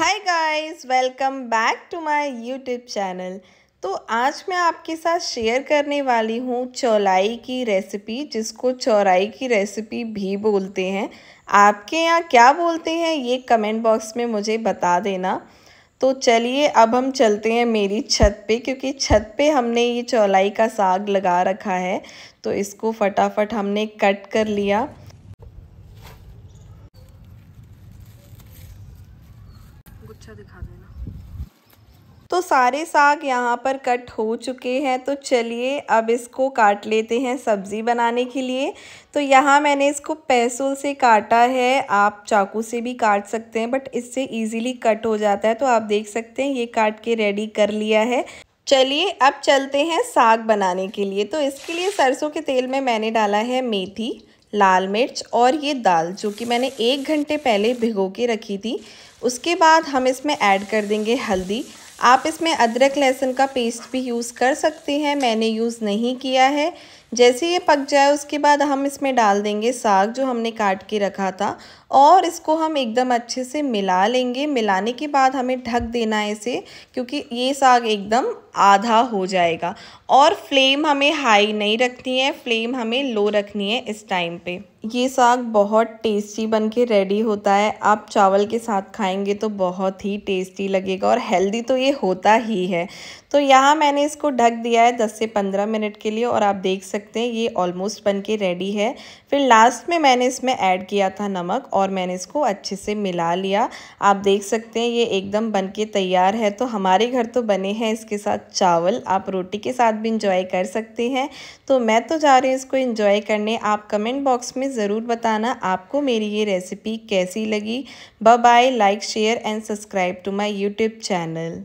hi guys welcome back to my YouTube channel तो आज मैं आपके साथ शेयर करने वाली हूँ चौलाई की रेसिपी जिसको चौराई की रेसिपी भी बोलते हैं आपके यहाँ क्या बोलते हैं ये कमेंट बॉक्स में मुझे बता देना तो चलिए अब हम चलते हैं मेरी छत पे क्योंकि छत पे हमने ये चौलाई का साग लगा रखा है तो इसको फटाफट हमने कट कर लिया अच्छा दिखा देना तो सारे साग यहाँ पर कट हो चुके हैं तो चलिए अब इसको काट लेते हैं सब्ज़ी बनाने के लिए तो यहाँ मैंने इसको पैसों से काटा है आप चाकू से भी काट सकते हैं बट इससे इजीली कट हो जाता है तो आप देख सकते हैं ये काट के रेडी कर लिया है चलिए अब चलते हैं साग बनाने के लिए तो इसके लिए सरसों के तेल में मैंने डाला है मेथी लाल मिर्च और ये दाल जो कि मैंने एक घंटे पहले भिगो के रखी थी उसके बाद हम इसमें ऐड कर देंगे हल्दी आप इसमें अदरक लहसुन का पेस्ट भी यूज़ कर सकते हैं मैंने यूज़ नहीं किया है जैसे ये पक जाए उसके बाद हम इसमें डाल देंगे साग जो हमने काट के रखा था और इसको हम एकदम अच्छे से मिला लेंगे मिलाने के बाद हमें ढक देना है इसे क्योंकि ये साग एकदम आधा हो जाएगा और फ्लेम हमें हाई नहीं रखनी है फ्लेम हमें लो रखनी है इस टाइम पे ये साग बहुत टेस्टी बन के रेडी होता है आप चावल के साथ खाएंगे तो बहुत ही टेस्टी लगेगा और हेल्दी तो ये होता ही है तो यहाँ मैंने इसको ढक दिया है दस से पंद्रह मिनट के लिए और आप देख सकते सकते हैं ये ऑलमोस्ट बन के रेडी है फिर लास्ट में मैंने इसमें ऐड किया था नमक और मैंने इसको अच्छे से मिला लिया आप देख सकते हैं ये एकदम बन के तैयार है तो हमारे घर तो बने हैं इसके साथ चावल आप रोटी के साथ भी इंजॉय कर सकते हैं तो मैं तो जा रही हूँ इसको इंजॉय करने आप कमेंट बॉक्स में ज़रूर बताना आपको मेरी ये रेसिपी कैसी लगी bye like share and subscribe to my YouTube channel